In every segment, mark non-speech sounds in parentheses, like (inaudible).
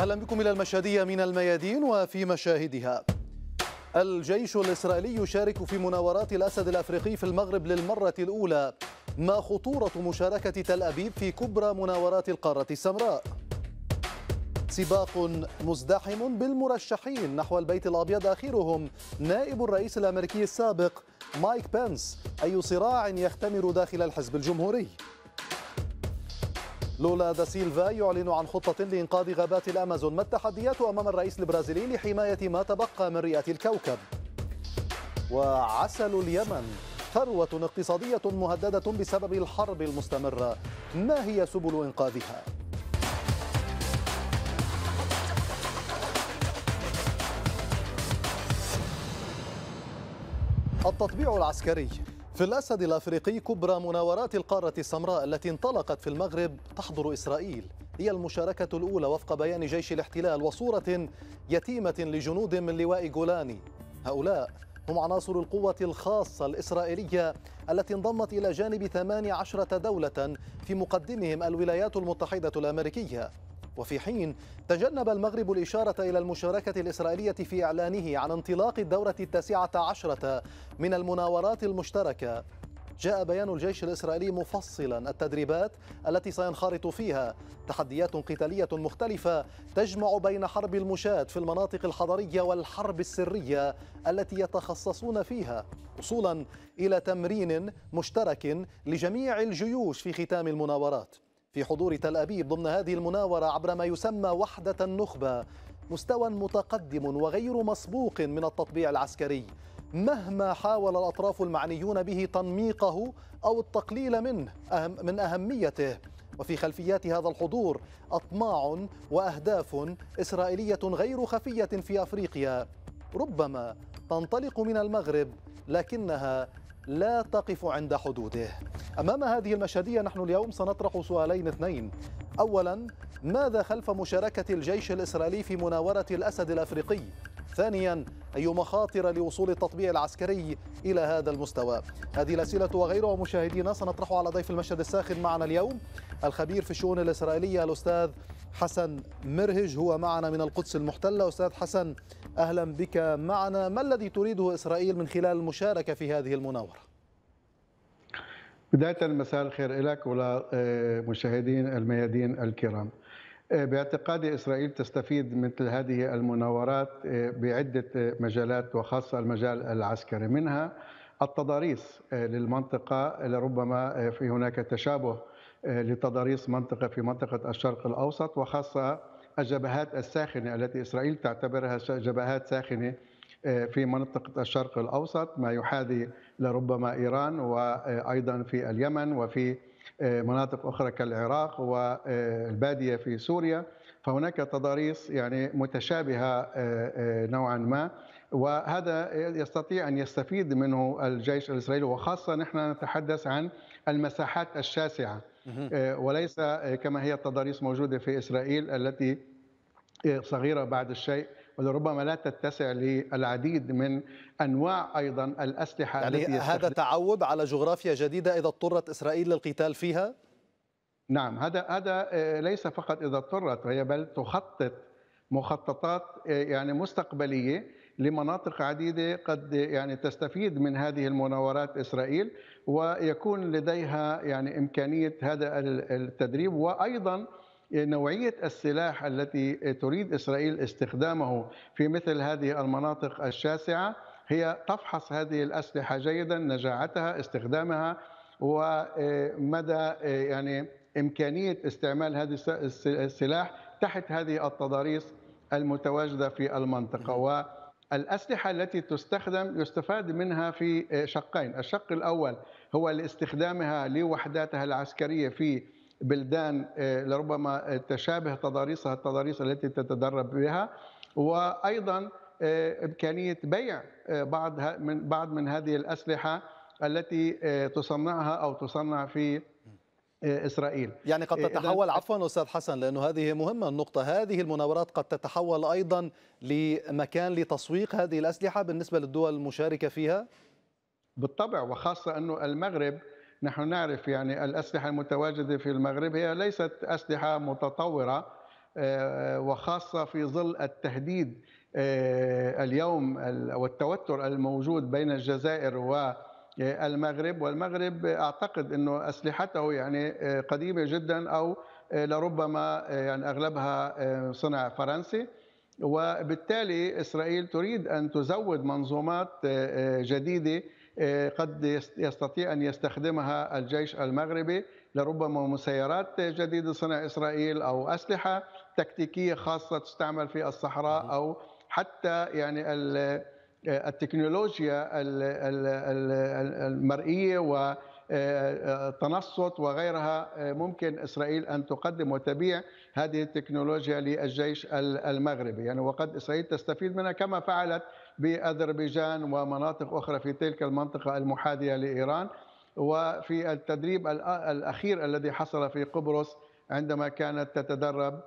أهلا بكم إلى المشهدية من الميادين وفي مشاهدها الجيش الإسرائيلي يشارك في مناورات الأسد الأفريقي في المغرب للمرة الأولى ما خطورة مشاركة تل أبيب في كبرى مناورات القارة السمراء سباق مزدحم بالمرشحين نحو البيت الأبيض آخرهم نائب الرئيس الأمريكي السابق مايك بنس أي صراع يختمر داخل الحزب الجمهوري لولا دا سيلفا يعلن عن خطة لإنقاذ غابات الأمازون ما التحديات أمام الرئيس البرازيلي لحماية ما تبقى من رئة الكوكب وعسل اليمن ثروة اقتصادية مهددة بسبب الحرب المستمرة ما هي سبل إنقاذها؟ التطبيع العسكري في الأسد الأفريقي كبرى مناورات القارة السمراء التي انطلقت في المغرب تحضر إسرائيل هي المشاركة الأولى وفق بيان جيش الاحتلال وصورة يتيمة لجنود من لواء جولاني هؤلاء هم عناصر القوة الخاصة الإسرائيلية التي انضمت إلى جانب 18 دولة في مقدمهم الولايات المتحدة الأمريكية وفي حين تجنب المغرب الإشارة إلى المشاركة الإسرائيلية في إعلانه عن انطلاق الدورة التاسعة عشرة من المناورات المشتركة جاء بيان الجيش الإسرائيلي مفصلا التدريبات التي سينخرط فيها تحديات قتالية مختلفة تجمع بين حرب المشاة في المناطق الحضرية والحرب السرية التي يتخصصون فيها وصولا إلى تمرين مشترك لجميع الجيوش في ختام المناورات في حضور تل أبيب ضمن هذه المناورة عبر ما يسمى وحدة النخبة مستوى متقدم وغير مسبوق من التطبيع العسكري مهما حاول الأطراف المعنيون به تنميقه أو التقليل منه أهم من أهميته وفي خلفيات هذا الحضور أطماع وأهداف إسرائيلية غير خفية في أفريقيا ربما تنطلق من المغرب لكنها لا تقف عند حدوده أمام هذه المشهدية نحن اليوم سنطرح سؤالين اثنين أولا ماذا خلف مشاركة الجيش الإسرائيلي في مناورة الأسد الأفريقي ثانيا أي مخاطر لوصول التطبيع العسكري إلى هذا المستوى هذه الأسئلة وغيرها مشاهدينا سنطرحها على ضيف المشهد الساخن معنا اليوم الخبير في الشؤون الإسرائيلية الأستاذ حسن مرهج هو معنا من القدس المحتلة أستاذ حسن أهلا بك معنا ما الذي تريده إسرائيل من خلال المشاركة في هذه المناورة بداية مساء الخير لك ولمشاهدين آه، الميادين الكرام آه، باعتقادي اسرائيل تستفيد مثل هذه المناورات آه، بعده مجالات وخاصه المجال العسكري منها التضاريس للمنطقه لربما في هناك تشابه آه، لتضاريس منطقه في منطقه الشرق الاوسط وخاصه الجبهات الساخنه التي اسرائيل تعتبرها جبهات ساخنه آه، في منطقه الشرق الاوسط ما يحاذي لربما ايران وايضا في اليمن وفي آه، مناطق اخرى كالعراق والباديه في سوريا فهناك تضاريس يعني متشابهه نوعا ما وهذا يستطيع ان يستفيد منه الجيش الاسرائيلي وخاصه نحن نتحدث عن المساحات الشاسعه آه، وليس آه، كما هي التضاريس موجوده في اسرائيل التي آه، صغيره بعد الشيء ولربما لا تتسع للعديد من انواع ايضا الاسلحه يعني التي هذا تعود على جغرافيا جديده اذا اضطرت اسرائيل للقتال فيها؟ نعم هذا هذا ليس فقط اذا اضطرت هي بل تخطط مخططات يعني مستقبليه لمناطق عديدة قد يعني تستفيد من هذه المناورات إسرائيل ويكون لديها يعني إمكانية هذا التدريب وأيضا نوعية السلاح التي تريد إسرائيل استخدامه في مثل هذه المناطق الشاسعة هي تفحص هذه الأسلحة جيدا نجاعتها استخدامها ومدى آه، يعني إمكانية استعمال هذه السلاح تحت هذه التضاريس المتواجدة في المنطقة الأسلحة التي تستخدم يستفاد منها في آه، شقين الشق الأول هو لاستخدامها لوحداتها العسكرية في بلدان آه، لربما آه، تشابه تضاريسها التضاريس التي تتدرب بها وأيضا إمكانية بيع بعض من بعض من هذه الأسلحة التي تصنعها أو تصنع في آه، اسرائيل يعني قد آه، تتحول عفوا استاذ حسن لانه هذه مهمه النقطه هذه المناورات قد تتحول ايضا لمكان لتسويق هذه الاسلحه بالنسبه للدول المشاركه فيها بالطبع وخاصه انه المغرب نحن نعرف يعني الاسلحه المتواجده في المغرب هي ليست اسلحه متطوره آه، وخاصه في ظل التهديد اليوم والتوتر الموجود بين الجزائر و آه، المغرب والمغرب اعتقد انه اسلحته يعني آه، قديمه جدا او آه، لربما يعني اغلبها صنع فرنسي وبالتالي اسرائيل تريد ان تزود منظومات جديده قد يستطيع ان يستخدمها الجيش المغربي لربما مسيرات جديده صنع اسرائيل او اسلحه تكتيكيه خاصه تستعمل في الصحراء او حتى يعني التكنولوجيا المرئيه والتنصت آه، وغيرها آه، ممكن اسرائيل ان تقدم وتبيع هذه التكنولوجيا للجيش المغربي يعني وقد اسرائيل تستفيد منها كما فعلت باذربيجان ومناطق اخرى في تلك المنطقه المحاذيه لايران وفي التدريب الاخير الذي حصل في قبرص عندما كانت تتدرب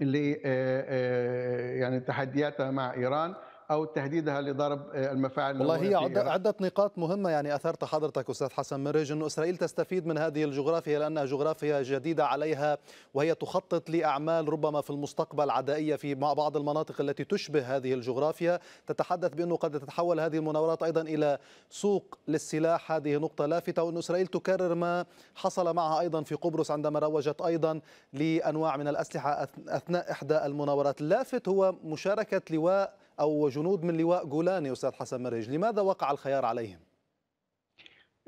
ل آه، يعني تحدياتها مع ايران او تهديدها لضرب آه، المفاعل والله هي عدة, عده نقاط مهمه يعني اثرت حضرتك استاذ حسن مرج انه اسرائيل تستفيد من هذه الجغرافيا لانها جغرافيا جديده عليها وهي تخطط لاعمال ربما في المستقبل عدائيه في مع بعض المناطق التي تشبه هذه الجغرافيا تتحدث بانه قد تتحول هذه المناورات ايضا الى سوق للسلاح هذه نقطه لافته وان اسرائيل تكرر ما حصل معها ايضا في قبرص عندما روجت ايضا لانواع من الاسلحه اثناء احدى المناورات اللافت هو مشاركه لواء أو جنود من لواء جولاني أستاذ حسن مريج لماذا وقع الخيار عليهم؟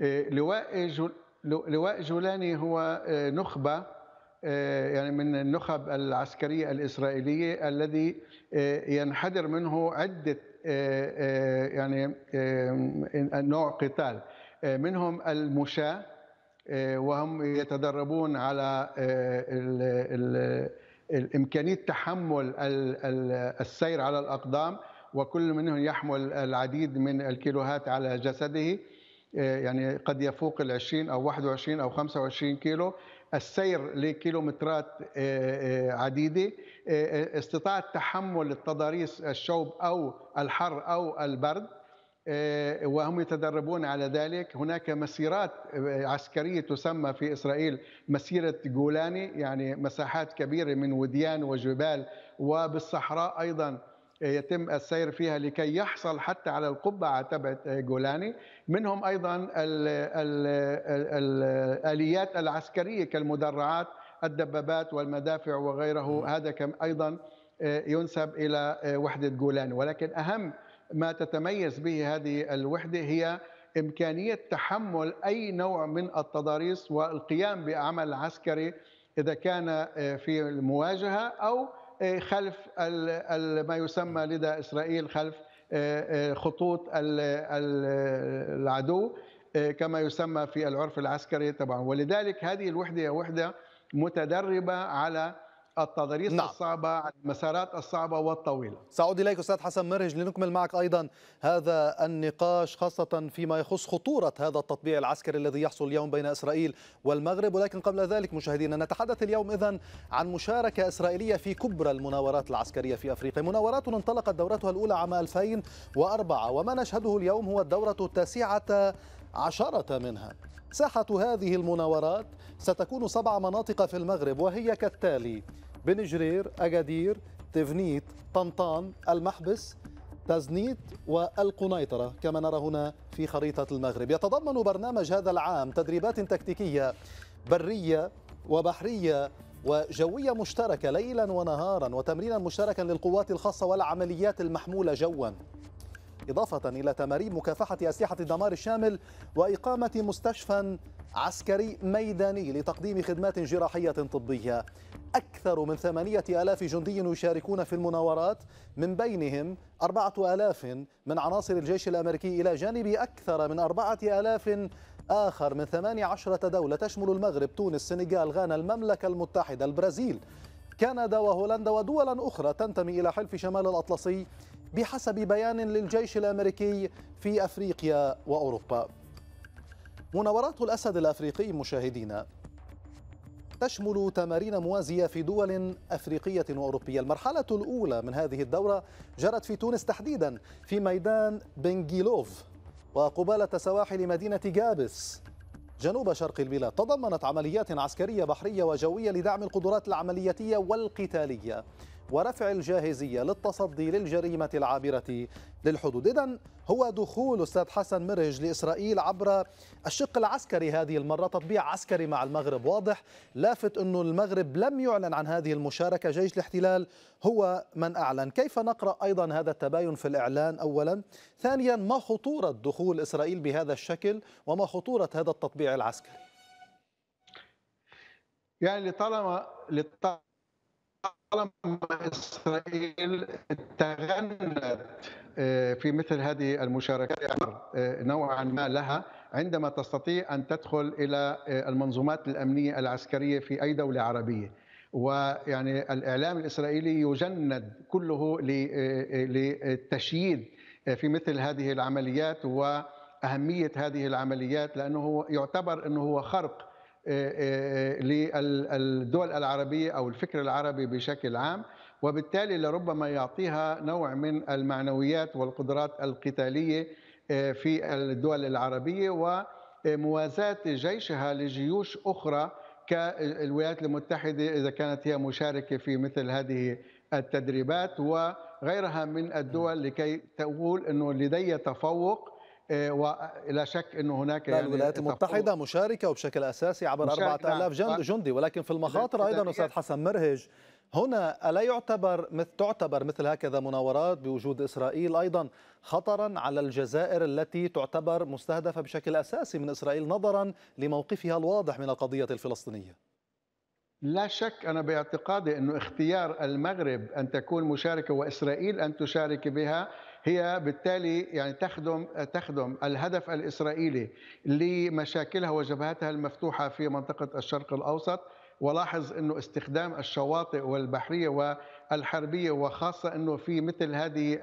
إيه، لواء جول... لواء جولاني هو إيه، نخبة إيه، يعني من النخب العسكرية الإسرائيلية الذي ينحدر منه عدة يعني نوع قتال منهم المشاة وهم يتدربون على إمكانية تحمل السير على الأقدام وكل منهم يحمل العديد من الكيلوهات على جسده آه، يعني قد يفوق ال 20 أو 21 أو 25 كيلو السير لكيلومترات آه، آه، عديدة استطاعة تحمل التضاريس الشوب أو الحر أو البرد آه، وهم يتدربون على ذلك هناك مسيرات آه، عسكرية تسمى في إسرائيل مسيرة جولاني يعني مساحات كبيرة من وديان وجبال وبالصحراء أيضا آه، يتم السير فيها لكي يحصل حتى على القبعة تبعت جولاني منهم أيضا ال ال ال الآليات العسكرية كالمدرعات الدبابات والمدافع وغيره هذا أيضا ينسب إلى وحدة جولاني ولكن أهم ما تتميز به هذه الوحدة هي إمكانية تحمل أي نوع من التضاريس والقيام بعمل عسكري إذا كان آه، في المواجهة أو آه، خلف ما يسمى لدى إسرائيل خلف آه، خطوط العدو كما يسمى في العرف العسكري طبعا ولذلك هذه الوحدة هي وحدة متدربة على التضاريس نعم. الصعبة المسارات الصعبة والطويلة سأعود إليك أستاذ حسن مرهج لنكمل معك أيضا هذا النقاش خاصة فيما يخص خطورة هذا التطبيع العسكري الذي يحصل اليوم بين إسرائيل والمغرب ولكن قبل ذلك مشاهدينا نتحدث اليوم إذا عن مشاركة إسرائيلية في كبرى المناورات العسكرية في أفريقيا مناورات انطلقت دورتها الأولى عام 2004 وما نشهده اليوم هو الدورة التاسعة عشرة منها ساحة هذه المناورات ستكون سبع مناطق في المغرب وهي كالتالي بن جرير تفنيت طنطان المحبس تزنيت والقنيطرة كما نرى هنا في خريطة المغرب يتضمن برنامج هذا العام تدريبات تكتيكية برية وبحرية وجوية مشتركة ليلا ونهارا وتمرينا مشتركا للقوات الخاصة والعمليات المحمولة جوا إضافة إلى تمارين مكافحة أسلحة الدمار الشامل وإقامة مستشفى عسكري ميداني لتقديم خدمات جراحية طبية أكثر من ثمانية آلاف جندي يشاركون في المناورات من بينهم أربعة آلاف من عناصر الجيش الأمريكي إلى جانب أكثر من أربعة آلاف آخر من ثماني عشرة دولة تشمل المغرب تونس السنغال غانا المملكة المتحدة البرازيل كندا وهولندا ودولا أخرى تنتمي إلى حلف شمال الأطلسي بحسب بيان للجيش الامريكي في افريقيا واوروبا. مناورات الاسد الافريقي مشاهدينا تشمل تمارين موازيه في دول افريقيه واوروبيه، المرحله الاولى من هذه الدوره جرت في تونس تحديدا في ميدان بنجيلوف وقبالة سواحل مدينة جابس جنوب شرق البلاد تضمنت عمليات عسكرية بحرية وجوية لدعم القدرات العملياتية والقتالية ورفع الجاهزية للتصدي للجريمة العابرة للحدود إذا هو دخول أستاذ حسن مرج لإسرائيل عبر الشق العسكري هذه المرة تطبيع عسكري مع المغرب واضح لافت أنه المغرب لم يعلن عن هذه المشاركة جيش الاحتلال هو من أعلن كيف نقرأ أيضا هذا التباين في الإعلان أولا ثانيا ما خطورة دخول إسرائيل بهذا الشكل وما خطورة هذا التطبيع العسكري يعني لطالما لطالما طالما اسرائيل تغنت آه، في مثل هذه المشاركات آه، نوعا ما لها عندما تستطيع ان تدخل الى آه، المنظومات الامنيه العسكريه في اي دوله عربيه ويعني الاعلام الاسرائيلي يجند كله للتشييد في مثل هذه العمليات واهميه هذه العمليات لانه يعتبر انه هو خرق للدول العربية أو الفكر العربي بشكل عام وبالتالي لربما يعطيها نوع من المعنويات والقدرات القتالية آه، في الدول العربية وموازاة جيشها لجيوش أخرى كالولايات المتحدة إذا كانت هي مشاركة في مثل هذه التدريبات وغيرها من الدول لكي تقول أنه لدي تفوق آه، ولا شك انه هناك يعني الولايات المتحده مشاركه وبشكل اساسي عبر 4000 نعم. جندي ولكن في المخاطر ايضا استاذ حسن مرهج هنا الا يعتبر مثل تعتبر مثل هكذا مناورات بوجود اسرائيل ايضا خطرا على الجزائر التي تعتبر مستهدفه بشكل اساسي من اسرائيل نظرا لموقفها الواضح من القضيه الفلسطينيه لا شك أنا باعتقادي أنه اختيار المغرب أن تكون مشاركة وإسرائيل أن تشارك بها هي بالتالي يعني تخدم تخدم الهدف الاسرائيلي لمشاكلها وجبهتها المفتوحه في منطقه الشرق الاوسط ولاحظ انه استخدام الشواطئ والبحريه والحربيه وخاصه انه في مثل هذه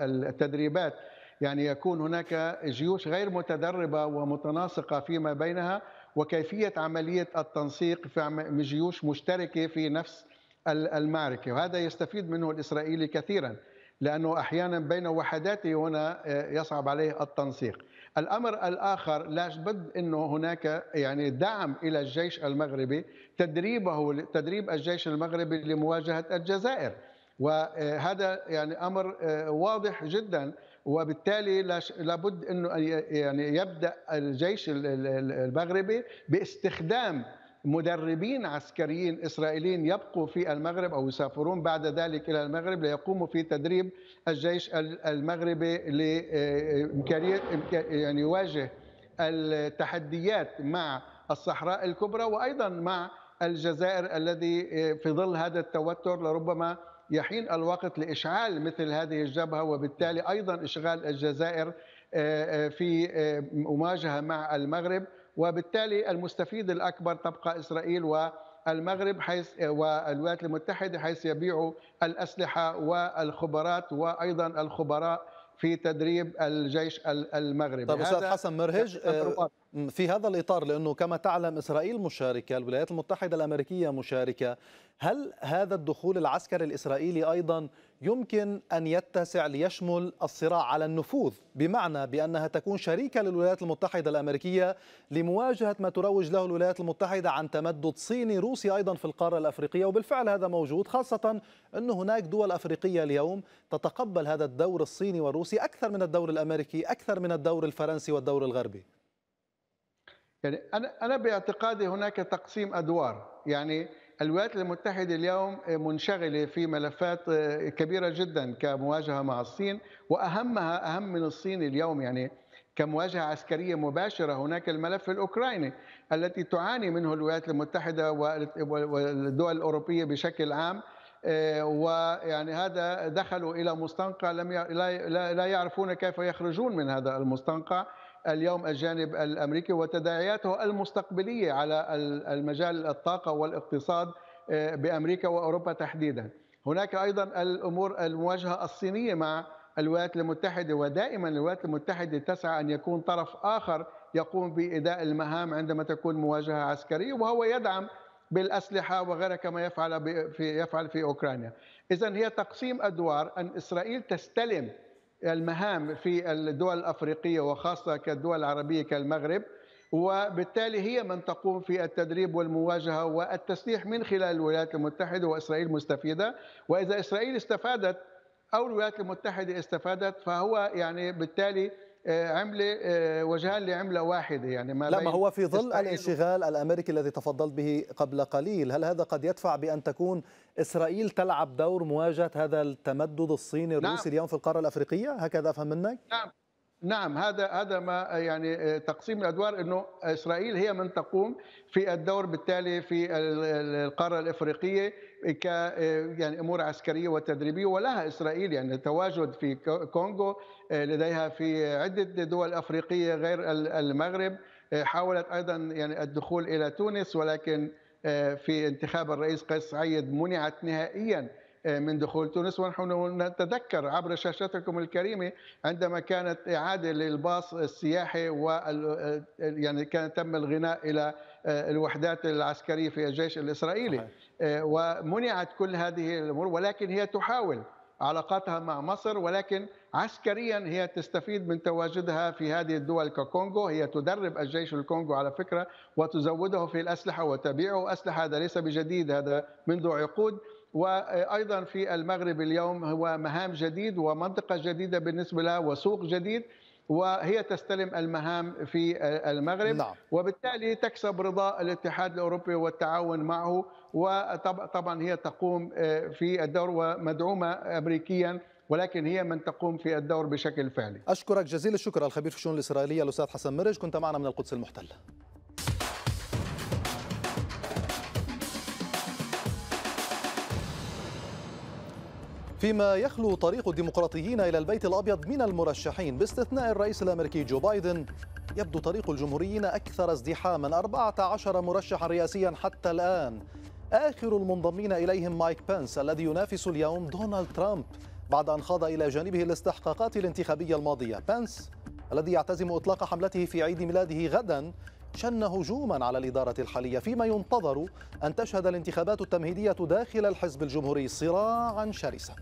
التدريبات يعني يكون هناك جيوش غير متدربه ومتناسقه فيما بينها وكيفيه عمليه التنسيق في جيوش مشتركه في نفس المعركه وهذا يستفيد منه الاسرائيلي كثيرا لأنه أحيانا بين وحداته هنا آه، يصعب عليه التنسيق الأمر الآخر لا بد أنه هناك يعني دعم إلى الجيش المغربي تدريبه تدريب الجيش المغربي لمواجهة الجزائر وهذا يعني أمر آه، واضح جدا وبالتالي لابد انه يعني يبدا الجيش المغربي باستخدام مدربين عسكريين اسرائيليين يبقوا في المغرب او يسافرون بعد ذلك الى المغرب ليقوموا في تدريب الجيش المغربي لامكانيه آه، يعني يواجه التحديات مع الصحراء الكبرى وايضا مع الجزائر الذي آه، في ظل هذا التوتر لربما يحين الوقت لاشعال مثل هذه الجبهه وبالتالي ايضا اشغال الجزائر آه، في مواجهه مع المغرب وبالتالي المستفيد الأكبر تبقى إسرائيل والمغرب حيث والولايات المتحدة حيث يبيعوا الأسلحة والخبرات وأيضا الخبراء في تدريب الجيش المغربي طيب أستاذ حسن مرهج آه، في هذا الإطار لأنه كما تعلم إسرائيل مشاركة الولايات المتحدة الأمريكية مشاركة هل هذا الدخول العسكري الإسرائيلي أيضا يمكن أن يتسع ليشمل الصراع على النفوذ بمعنى بأنها تكون شريكة للولايات المتحدة الأمريكية لمواجهة ما تروج له الولايات المتحدة عن تمدد صيني روسي أيضا في القارة الأفريقية وبالفعل هذا موجود خاصة أن هناك دول أفريقية اليوم تتقبل هذا الدور الصيني والروسي أكثر من الدور الأمريكي أكثر من الدور الفرنسي والدور الغربي يعني أنا أنا باعتقادي هناك تقسيم أدوار يعني الولايات المتحدة اليوم منشغلة في ملفات آه، كبيرة جدا كمواجهة مع الصين وأهمها أهم من الصين اليوم يعني كمواجهة عسكرية مباشرة هناك الملف الأوكراني التي تعاني منه الولايات المتحدة والدول الأوروبية بشكل عام آه، ويعني هذا دخلوا إلى مستنقع لم لا يعرفون كيف يخرجون من هذا المستنقع اليوم الجانب الامريكي وتداعياته المستقبليه على المجال الطاقه والاقتصاد آه، بامريكا واوروبا تحديدا. هناك ايضا الامور المواجهه الصينيه مع الولايات المتحده ودائما الولايات المتحده تسعى ان يكون طرف اخر يقوم باداء المهام عندما تكون مواجهه عسكريه وهو يدعم بالاسلحه وغيرها كما يفعل في يفعل في اوكرانيا. اذا هي تقسيم ادوار ان اسرائيل تستلم المهام في الدول الافريقيه وخاصه كالدول العربيه كالمغرب وبالتالي هي من تقوم في التدريب والمواجهه والتسليح من خلال الولايات المتحده واسرائيل مستفيده واذا اسرائيل استفادت او الولايات المتحده استفادت فهو يعني بالتالي آه، عمله آه، وجهان لعمله واحده يعني ما لا ما هو في ظل الانشغال الامريكي الذي تفضلت به قبل قليل هل هذا قد يدفع بان تكون اسرائيل تلعب دور مواجهه هذا التمدد الصيني نعم. الروسي نعم. اليوم في القاره الافريقيه هكذا افهم منك نعم نعم هذا هذا ما يعني آه، تقسيم الادوار انه اسرائيل هي من تقوم في الدور بالتالي في القاره الافريقيه ك يعني امور عسكريه وتدريبيه ولها اسرائيل يعني تواجد في كونغو لديها في عده دول افريقيه غير المغرب آه، حاولت ايضا يعني الدخول الى تونس ولكن آه، في انتخاب الرئيس قيس سعيد منعت نهائيا آه، من دخول تونس ونحن نتذكر عبر شاشتكم الكريمه عندما كانت اعاده للباص السياحي و يعني كان تم الغناء الى الوحدات العسكريه في الجيش الاسرائيلي ومنعت كل هذه الامور ولكن هي تحاول علاقاتها مع مصر ولكن عسكريا هي تستفيد من تواجدها في هذه الدول ككونغو هي تدرب الجيش الكونغو على فكرة وتزوده في الأسلحة وتبيعه أسلحة هذا ليس بجديد هذا منذ عقود وايضا في المغرب اليوم هو مهام جديد ومنطقه جديده بالنسبه لها وسوق جديد وهي تستلم المهام في المغرب نعم. وبالتالي تكسب رضا الاتحاد الاوروبي والتعاون معه وطبعا هي تقوم آه، في الدور ومدعومه امريكيا ولكن هي من تقوم في الدور بشكل فعلي. اشكرك جزيل الشكر الخبير في الشؤون الاسرائيليه الاستاذ حسن مرج كنت معنا من القدس المحتله. فيما يخلو طريق الديمقراطيين إلى البيت الأبيض من المرشحين باستثناء الرئيس الأمريكي جو بايدن يبدو طريق الجمهوريين أكثر ازدحاما 14 مرشحا رئاسيا حتى الآن آخر المنضمين إليهم مايك بنس الذي ينافس اليوم دونالد ترامب بعد أن خاض إلى جانبه الاستحقاقات الانتخابية الماضية بنس الذي يعتزم إطلاق حملته في عيد ميلاده غدا شن هجوما على الإدارة الحالية فيما ينتظر أن تشهد الانتخابات التمهيدية داخل الحزب الجمهوري صراعا شرسا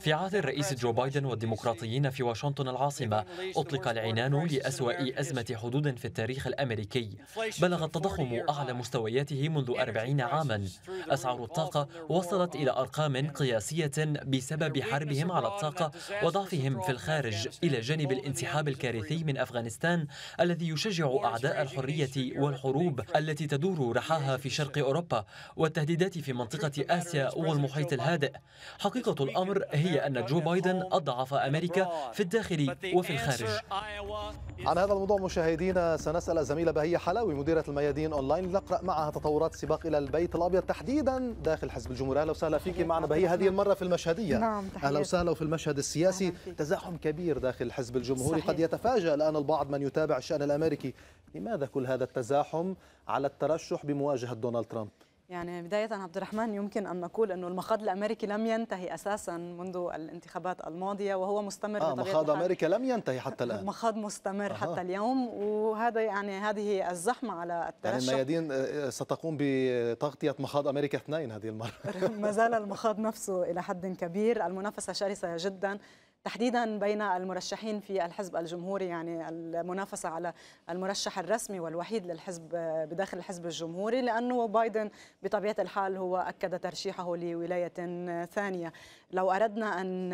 في عهد الرئيس جو بايدن والديمقراطيين في واشنطن العاصمة أطلق العنان لأسوأ أزمة حدود في التاريخ الأمريكي بلغ التضخم أعلى مستوياته منذ أربعين عاما أسعار الطاقة وصلت إلى أرقام قياسية بسبب حربهم على الطاقة وضعفهم في الخارج إلى جانب الانسحاب الكارثي من أفغانستان الذي يشجع أعداء الحرية والحروب التي تدور رحاها في شرق أوروبا والتهديدات في منطقة آسيا والمحيط الهادئ حقيقة الأمر هي أن جو بايدن أضعف أمريكا في الداخل وفي الخارج عن هذا الموضوع مشاهدينا سنسأل الزميلة بهية حلاوي مديرة الميادين أونلاين لنقرأ معها تطورات سباق إلى البيت الأبيض تحديدا داخل حزب الجمهورية أهلا وسهلا فيك معنا بهية هذه نعم، المرة في المشهدية نعم أهلا وسهلا وفي المشهد السياسي نعم، تزاحم كبير داخل الحزب الجمهوري قد يتفاجأ الآن البعض من يتابع الشأن الأمريكي لماذا كل هذا التزاحم على الترشح بمواجهة دونالد ترامب؟ يعني بداية عبد الرحمن يمكن أن نقول أنه المخاض الأمريكي لم ينتهي أساسا منذ الانتخابات الماضية وهو مستمر آه مخاض أمريكا لم ينتهي حتى الآن (laughs) مخاض مستمر آه. حتى اليوم وهذا يعني هذه الزحمة على يعني الترشح يعني الميادين آه، آه، ستقوم بتغطية مخاض أمريكا اثنين هذه المرة (laughs) ما زال (laughs) المخاض نفسه إلى حد كبير المنافسة شرسة جدا تحديدا بين المرشحين في الحزب الجمهوري يعني المنافسة على المرشح الرسمي والوحيد للحزب بداخل الحزب الجمهوري لأنه بايدن بطبيعة الحال هو أكد ترشيحه لولاية ثانية لو أردنا أن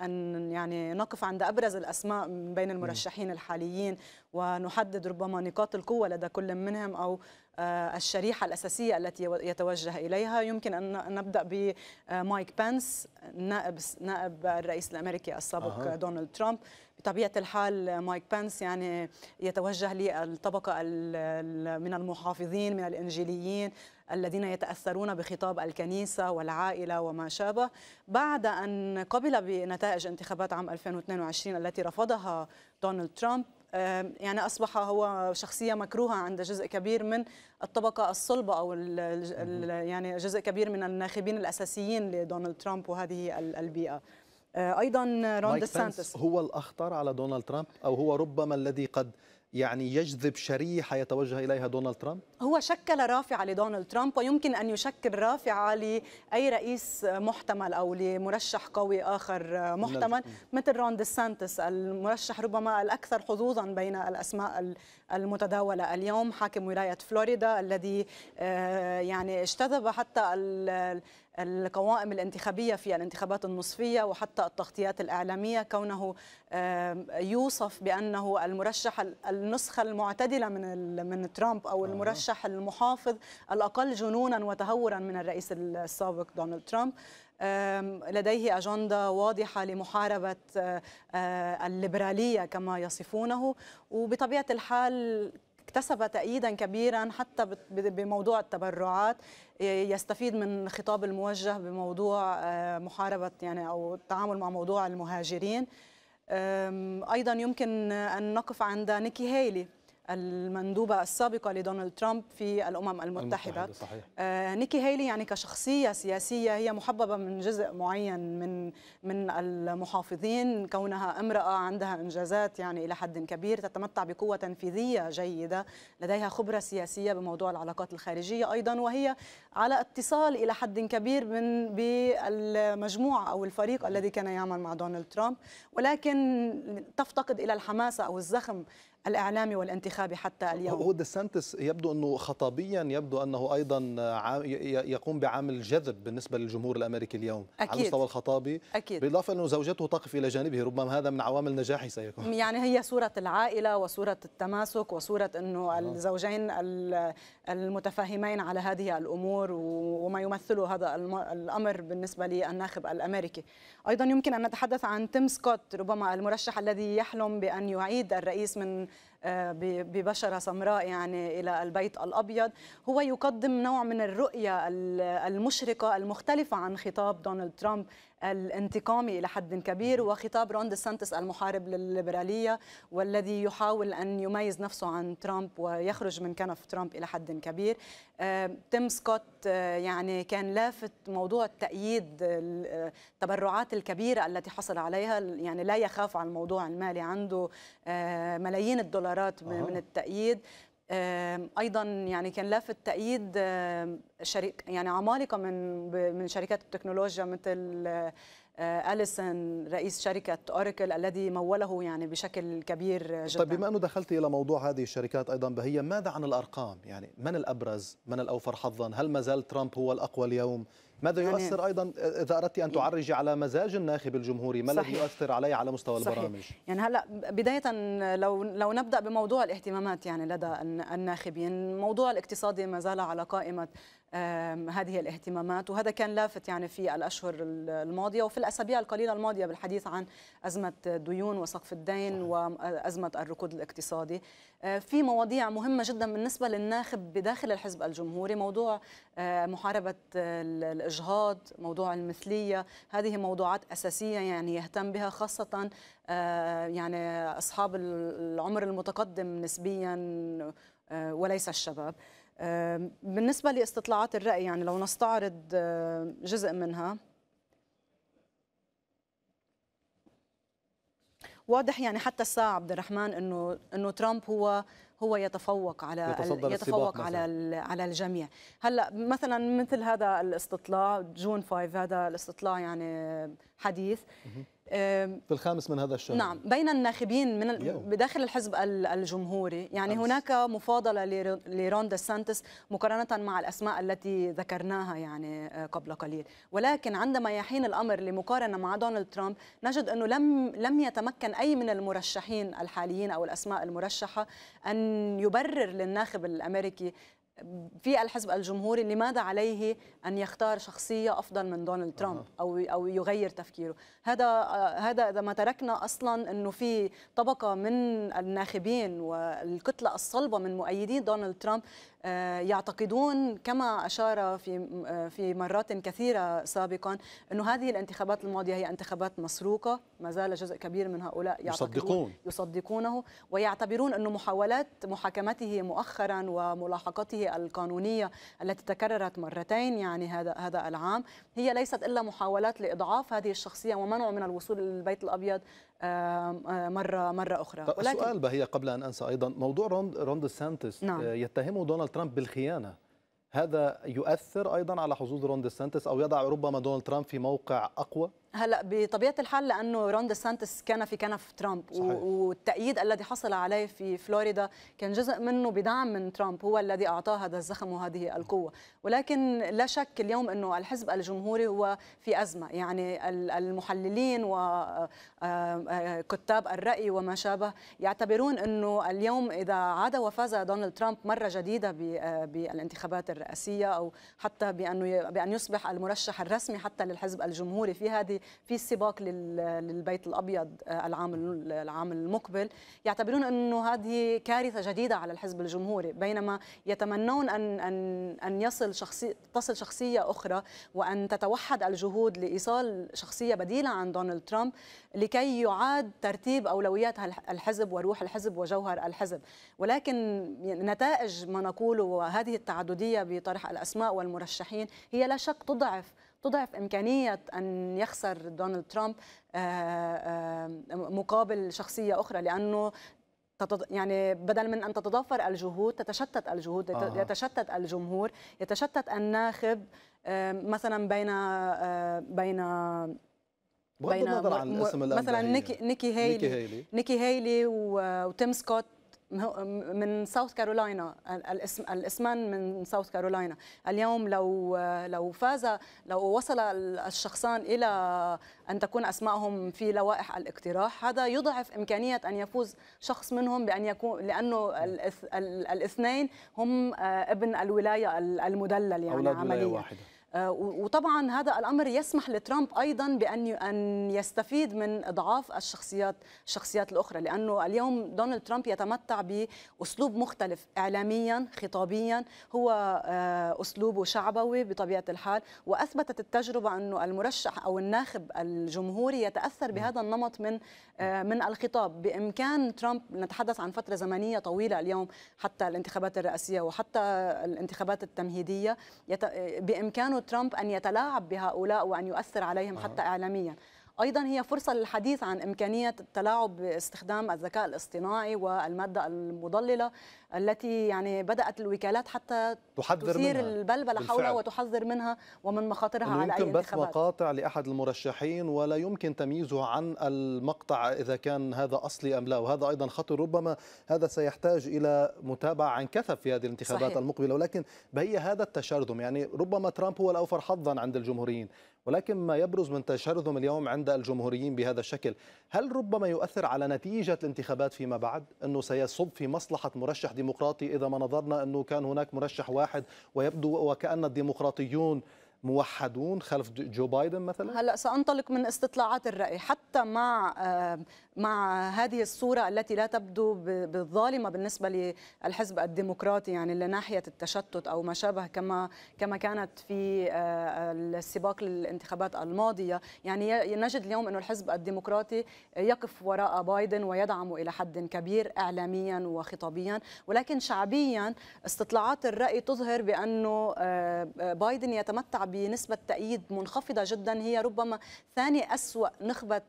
أن يعني نقف عند أبرز الأسماء بين المرشحين الحاليين ونحدد ربما نقاط القوة لدى كل منهم أو آه، الشريحة الأساسية التي يتوجه إليها يمكن أن نبدأ بمايك آه، بانس نائب نائب الرئيس الأمريكي السابق أه. دونالد ترامب بطبيعة الحال مايك بانس يعني يتوجه للطبقة من المحافظين من الإنجيليين الذين يتأثرون بخطاب الكنيسة والعائلة وما شابه بعد أن قبل بنتائج انتخابات عام 2022 التي رفضها دونالد ترامب يعني أصبح هو شخصية مكروهة عند جزء كبير من الطبقة الصلبة أو ال يعني جزء كبير من الناخبين الأساسيين لدونالد ترامب وهذه البيئة آه، ايضا روند سانتس هو الاخطر على دونالد ترامب او هو ربما الذي قد يعني يجذب شريحه يتوجه اليها دونالد ترامب؟ هو شكل رافعه لدونالد ترامب ويمكن ان يشكل رافعه لاي رئيس محتمل او لمرشح قوي اخر محتمل مثل رون سانتس المرشح ربما الاكثر حظوظا بين الاسماء المتداوله اليوم حاكم ولايه فلوريدا الذي آه، يعني اجتذب حتى القوائم الانتخابية في الانتخابات النصفية وحتى التغطيات الإعلامية كونه يوصف بأنه المرشح النسخة المعتدلة من من ترامب أو المرشح المحافظ الأقل جنونا وتهورا من الرئيس السابق دونالد ترامب لديه أجندة واضحة لمحاربة الليبرالية كما يصفونه وبطبيعة الحال اكتسب تأييدا كبيرا حتى بموضوع التبرعات يستفيد من خطاب الموجه بموضوع آه، محاربة يعني أو التعامل مع موضوع المهاجرين أيضا يمكن أن نقف عند نيكي هيلي المندوبة السابقة لدونالد ترامب في الأمم المتحدة, المتحدة صحيح. آه نيكي هيلي يعني كشخصية سياسية هي محببة من جزء معين من من المحافظين كونها امرأة عندها إنجازات يعني إلى حد كبير تتمتع بقوة تنفيذية جيدة لديها خبرة سياسية بموضوع العلاقات الخارجية أيضا وهي على اتصال إلى حد كبير من بالمجموعة أو الفريق الذي كان يعمل مع دونالد ترامب ولكن تفتقد إلى الحماسة أو الزخم الإعلامي والانتخابي حتى اليوم هو ديسانتس يبدو أنه خطابيا يبدو أنه أيضا يقوم بعمل جذب بالنسبة للجمهور الأمريكي اليوم أكيد. على المستوى الخطابي أكيد. بالإضافة أنه زوجته تقف إلى جانبه ربما هذا من عوامل نجاحه سيكون يعني هي صورة العائلة وصورة التماسك وصورة أنه آه. الزوجين المتفاهمين على هذه الأمور وما يمثله هذا الأمر بالنسبة للناخب الأمريكي أيضا يمكن أن نتحدث عن تيم سكوت ربما المرشح الذي يحلم بأن يعيد الرئيس من ببشرة سمراء يعني إلى البيت الأبيض هو يقدم نوع من الرؤية المشرقة المختلفة عن خطاب دونالد ترامب الانتقامي إلى حد كبير وخطاب روند سانتس المحارب للليبرالية والذي يحاول أن يميز نفسه عن ترامب ويخرج من كنف ترامب إلى حد كبير آه، تيم سكوت آه، يعني كان لافت موضوع تأييد التبرعات آه، الكبيرة التي حصل عليها يعني لا يخاف على الموضوع المالي عنده ملايين الدولارات من التأييد ايضا يعني كان لافت تأييد شريك يعني عمالقه من من شركات التكنولوجيا مثل آه، اليسون رئيس شركه اوراكل الذي موله يعني بشكل كبير جدا طيب بما انه دخلت الى موضوع هذه الشركات ايضا بهي ماذا عن الارقام يعني من الابرز من الاوفر حظا هل ما زال ترامب هو الاقوى اليوم ماذا يعني يؤثر يعني ايضا اذا اردت ان تعرجي على مزاج الناخب الجمهوري ما الذي يؤثر عليه على مستوى صحيح. البرامج يعني هلا بدايه لو لو نبدا بموضوع الاهتمامات يعني لدى الناخبين موضوع الاقتصادي ما زال على قائمه هذه الاهتمامات وهذا كان لافت يعني في الأشهر الماضية وفي الأسابيع القليلة الماضية بالحديث عن أزمة الديون وسقف الدين وأزمة الركود الاقتصادي آه، في مواضيع مهمة جدا بالنسبة للناخب بداخل الحزب الجمهوري موضوع آه، محاربة الإجهاض موضوع المثلية هذه موضوعات أساسية يعني يهتم بها خاصة آه، يعني أصحاب العمر المتقدم نسبيا وليس الشباب بالنسبة لاستطلاعات الرأي يعني لو نستعرض جزء منها واضح يعني حتى الساعة عبد الرحمن انه انه ترامب هو هو يتفوق على يتفوق على على الجميع هلا مثلا مثل هذا الاستطلاع جون 5 هذا الاستطلاع يعني حديث في الخامس من هذا الشهر نعم بين الناخبين من بداخل الحزب الجمهوري يعني أمس. هناك مفاضله لروندا سانتس مقارنه مع الاسماء التي ذكرناها يعني آه، قبل قليل ولكن عندما يحين الامر لمقارنه مع دونالد ترامب نجد انه لم لم يتمكن اي من المرشحين الحاليين او الاسماء المرشحه ان يبرر للناخب الامريكي في الحزب الجمهوري لماذا عليه ان يختار شخصيه افضل من دونالد ترامب او او يغير تفكيره هذا هذا اذا ما تركنا اصلا انه في طبقه من الناخبين والكتله الصلبه من مؤيدي دونالد ترامب آه، يعتقدون كما اشار في آه، في مرات كثيره سابقا انه هذه الانتخابات الماضيه هي انتخابات مسروقه ما زال جزء كبير من هؤلاء يعتقدون يصدقون يصدقونه ويعتبرون انه محاولات محاكمته مؤخرا وملاحقته القانونيه التي تكررت مرتين يعني هذا هذا العام هي ليست الا محاولات لاضعاف هذه الشخصيه ومنعه من الوصول للبيت الابيض آه، مره مره اخرى ولكن سؤال بهي قبل ان انسى ايضا موضوع روند روند سانتس نعم. آه، يتهمه دونالد ترامب بالخيانه هذا يؤثر ايضا على حظوظ روند سانتس او يضع ربما دونالد ترامب في موقع اقوى هلا بطبيعه الحال لانه روندا سانتس كان في كنف ترامب صحيح. والتأييد الذي حصل عليه في فلوريدا كان جزء منه بدعم من ترامب هو الذي اعطاه هذا الزخم وهذه القوه ولكن لا شك اليوم انه الحزب الجمهوري هو في ازمه يعني المحللين وكتاب آه، آه، الراي وما شابه يعتبرون انه اليوم اذا عاد وفاز دونالد ترامب مره جديده آه، بالانتخابات الرئاسيه او حتى بانه بان يصبح المرشح الرسمي حتى للحزب الجمهوري في هذه في سباق للبيت الابيض آه، العام العام المقبل يعتبرون انه هذه كارثه جديده على الحزب الجمهوري بينما يتمنون ان ان ان يصل شخصي تصل شخصيه اخرى وان تتوحد الجهود لايصال شخصيه بديله عن دونالد ترامب لكي يعاد ترتيب اولويات الحزب وروح الحزب وجوهر الحزب ولكن نتائج ما نقوله وهذه التعدديه بطرح الاسماء والمرشحين هي لا شك تضعف تضعف إمكانية أن يخسر دونالد ترامب آه، آه، مقابل شخصية أخرى لأنه يعني بدل من ان تتضافر الجهود تتشتت الجهود يتشتت الجمهور يتشتت الناخب آه، مثلا بين بين بغض النظر عن الاسم مثلا نيكي, يعني. نيكي نيكي هايلي, نيكي هايلي وتيم سكوت من ساوث كارولاينا الاسمان من ساوث كارولاينا اليوم لو لو فاز لو وصل الشخصان الى ان تكون اسمائهم في لوائح الاقتراح هذا يضعف امكانيه ان يفوز شخص منهم بان يكون لانه الاثنين هم آه، ابن الولايه المدلل يعني عمليا واحده آه، وطبعا هذا الامر يسمح لترامب ايضا بان ان يستفيد من اضعاف الشخصيات الشخصيات الاخرى لانه اليوم دونالد ترامب يتمتع باسلوب مختلف اعلاميا خطابيا هو آه، اسلوبه شعبوي بطبيعه الحال واثبتت التجربه انه المرشح او الناخب الجمهوري يتاثر بهذا النمط من آه، من الخطاب بإمكان ترامب نتحدث عن فترة زمنية طويلة اليوم حتى الانتخابات الرئاسية وحتى الانتخابات التمهيدية بإمكانه ترامب أن يتلاعب بهؤلاء وأن يؤثر عليهم آه. حتى إعلاميا أيضا هي فرصة للحديث عن إمكانية التلاعب باستخدام الذكاء الاصطناعي والمادة المضللة التي يعني بدأت الوكالات حتى تحذر تثير منها. البلبلة حولها وتحذر منها ومن مخاطرها على أي يمكن بث مقاطع لأحد المرشحين ولا يمكن تمييزه عن المقطع إذا كان هذا أصلي أم لا وهذا أيضا خطر ربما هذا سيحتاج إلى متابعة عن كثب في هذه الانتخابات صحيح. المقبلة ولكن بهي هذا التشرذم يعني ربما ترامب هو الأوفر حظا عند الجمهوريين ولكن ما يبرز من تشرذم اليوم عند الجمهوريين بهذا الشكل هل ربما يؤثر على نتيجة الانتخابات فيما بعد أنه سيصب في مصلحة مرشح ديمقراطي إذا ما نظرنا أنه كان هناك مرشح واحد ويبدو وكأن الديمقراطيون موحدون خلف جو بايدن مثلا؟ هلا سانطلق من استطلاعات الراي حتى مع آه، مع هذه الصوره التي لا تبدو بالظالمه بالنسبه للحزب الديمقراطي يعني لناحيه التشتت او ما شابه كما كما كانت في آه، السباق للانتخابات الماضيه، يعني نجد اليوم انه الحزب الديمقراطي يقف وراء بايدن ويدعمه الى حد كبير اعلاميا وخطابيا، ولكن شعبيا استطلاعات الراي تظهر بانه آه، بايدن يتمتع بنسبة تأييد منخفضة جدا هي ربما ثاني أسوأ نخبة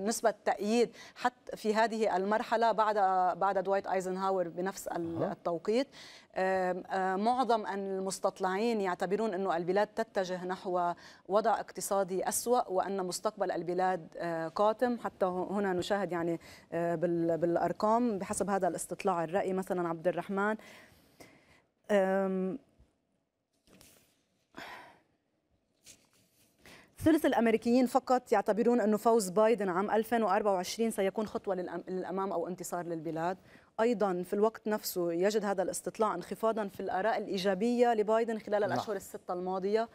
نسبة تأييد حتى في هذه المرحلة بعد بعد دوايت ايزنهاور بنفس التوقيت معظم المستطلعين يعتبرون أنه البلاد تتجه نحو وضع اقتصادي أسوأ وأن مستقبل البلاد قاتم حتى هنا نشاهد يعني بالأرقام بحسب هذا الاستطلاع الرأي مثلا عبد الرحمن ثلث الامريكيين فقط يعتبرون انه فوز بايدن عام 2024 سيكون خطوه للامام او انتصار للبلاد ايضا في الوقت نفسه يجد هذا الاستطلاع انخفاضا في الاراء الايجابيه لبايدن خلال نعم. الاشهر السته الماضيه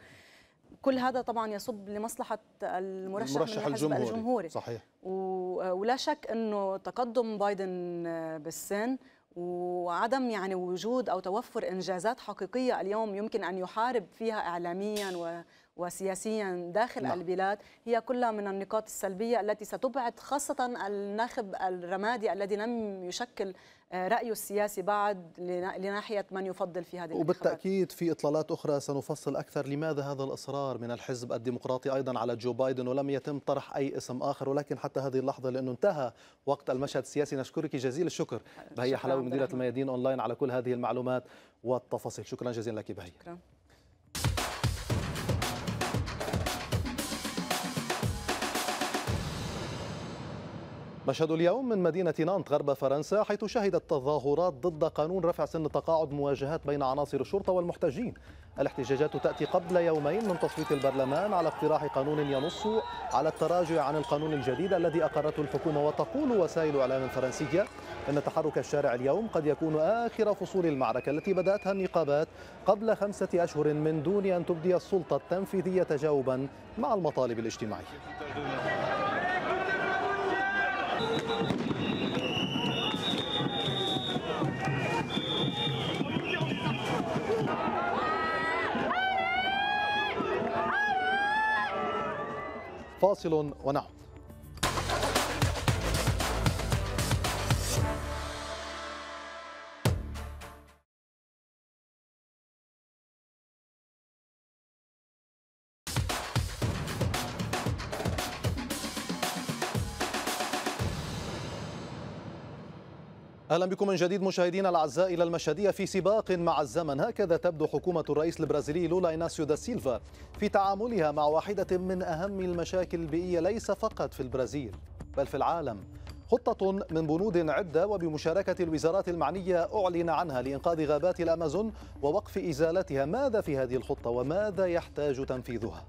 كل هذا طبعا يصب لمصلحه المرشح, المرشح من الجمهوري. الجمهوري صحيح ولا شك انه تقدم بايدن بالسن وعدم يعني وجود او توفر انجازات حقيقيه اليوم يمكن ان يحارب فيها اعلاميا وسياسيا داخل لا. نعم. البلاد هي كلها من النقاط السلبية التي ستبعد خاصة الناخب الرمادي الذي لم يشكل آه، رأيه السياسي بعد لناحية من يفضل في هذه وبالتأكيد في إطلالات أخرى سنفصل أكثر لماذا هذا الإصرار من الحزب الديمقراطي أيضا على جو بايدن ولم يتم طرح أي اسم آخر ولكن حتى هذه اللحظة لأنه انتهى وقت المشهد السياسي نشكرك جزيل الشكر بهي حلاوي مديرة الميادين أونلاين على كل هذه المعلومات والتفاصيل شكرا جزيلا لك بهي شكرا. مشهد اليوم من مدينة نانت غرب فرنسا حيث شهدت تظاهرات ضد قانون رفع سن التقاعد مواجهات بين عناصر الشرطة والمحتجين الاحتجاجات تأتي قبل يومين من تصويت البرلمان على اقتراح قانون ينص على التراجع عن القانون الجديد الذي أقرته الحكومة وتقول وسائل إعلام فرنسية أن تحرك الشارع اليوم قد يكون آخر فصول المعركة التي بدأتها النقابات قبل خمسة أشهر من دون أن تبدي السلطة التنفيذية تجاوبا مع المطالب الاجتماعية فاصل ونعود اهلا بكم من جديد مشاهدينا الاعزاء الى المشهديه في سباق مع الزمن هكذا تبدو حكومه الرئيس البرازيلي لولا إناسيو دا سيلفا في تعاملها مع واحده من اهم المشاكل البيئيه ليس فقط في البرازيل بل في العالم خطة من بنود عدة وبمشاركة الوزارات المعنية أعلن عنها لإنقاذ غابات الأمازون ووقف إزالتها ماذا في هذه الخطة وماذا يحتاج تنفيذها؟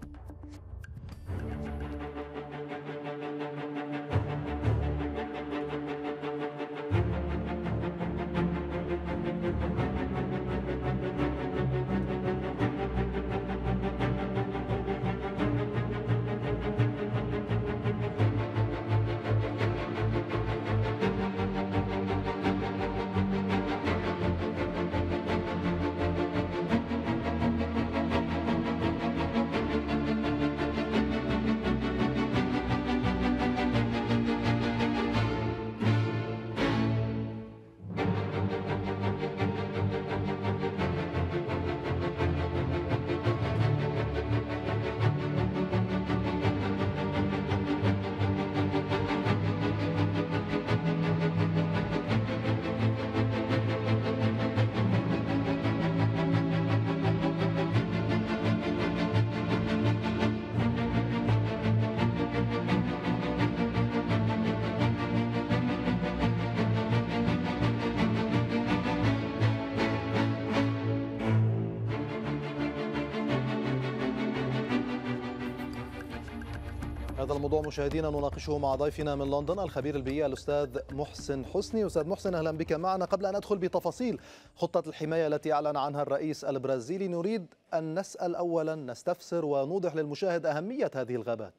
هذا الموضوع مشاهدينا نناقشه مع ضيفنا من لندن الخبير البيئي الاستاذ محسن حسني استاذ محسن اهلا بك معنا قبل ان ادخل بتفاصيل خطه الحمايه التي اعلن عنها الرئيس البرازيلي نريد ان نسال اولا نستفسر ونوضح للمشاهد اهميه هذه الغابات